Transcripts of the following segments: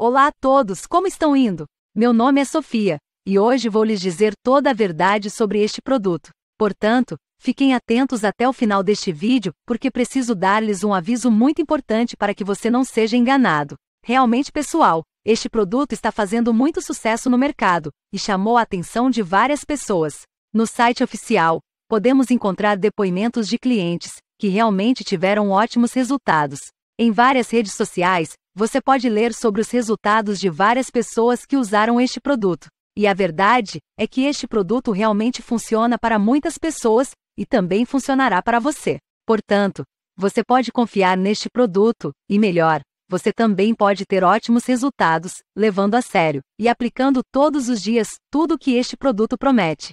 Olá a todos, como estão indo? Meu nome é Sofia e hoje vou lhes dizer toda a verdade sobre este produto. Portanto, fiquem atentos até o final deste vídeo, porque preciso dar-lhes um aviso muito importante para que você não seja enganado. Realmente, pessoal, este produto está fazendo muito sucesso no mercado e chamou a atenção de várias pessoas. No site oficial, podemos encontrar depoimentos de clientes que realmente tiveram ótimos resultados. Em várias redes sociais, você pode ler sobre os resultados de várias pessoas que usaram este produto. E a verdade é que este produto realmente funciona para muitas pessoas e também funcionará para você. Portanto, você pode confiar neste produto, e melhor, você também pode ter ótimos resultados, levando a sério e aplicando todos os dias tudo o que este produto promete.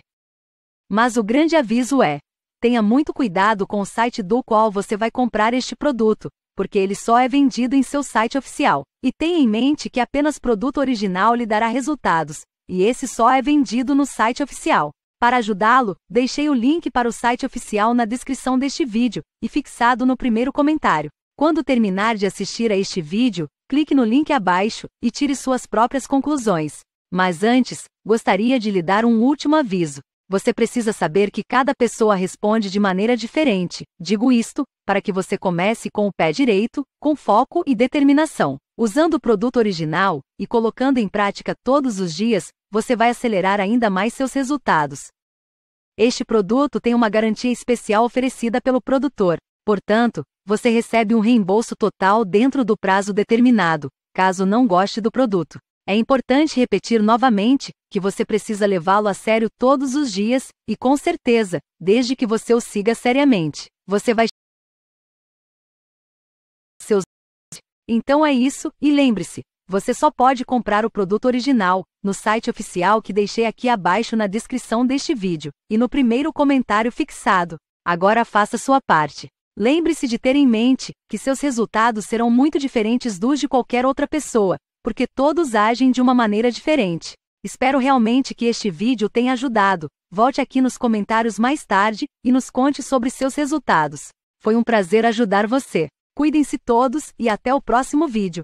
Mas o grande aviso é: tenha muito cuidado com o site do qual você vai comprar este produto, porque ele só é vendido em seu site oficial. E tenha em mente que apenas produto original lhe dará resultados, e esse só é vendido no site oficial. Para ajudá-lo, deixei o link para o site oficial na descrição deste vídeo e fixado no primeiro comentário. Quando terminar de assistir a este vídeo, clique no link abaixo e tire suas próprias conclusões. Mas antes, gostaria de lhe dar um último aviso você precisa saber que cada pessoa responde de maneira diferente. Digo isto, para que você comece com o pé direito, com foco e determinação. Usando o produto original e colocando em prática todos os dias, você vai acelerar ainda mais seus resultados. Este produto tem uma garantia especial oferecida pelo produtor. Portanto, você recebe um reembolso total dentro do prazo determinado, caso não goste do produto. É importante repetir novamente que você precisa levá-lo a sério todos os dias, e com certeza, desde que você o siga seriamente, você vai. Seus. Então é isso, e lembre-se: você só pode comprar o produto original no site oficial que deixei aqui abaixo na descrição deste vídeo e no primeiro comentário fixado. Agora faça sua parte. Lembre-se de ter em mente que seus resultados serão muito diferentes dos de qualquer outra pessoa, porque todos agem de uma maneira diferente. Espero realmente que este vídeo tenha ajudado. Volte aqui nos comentários mais tarde e nos conte sobre seus resultados. Foi um prazer ajudar você. Cuidem-se todos e até o próximo vídeo.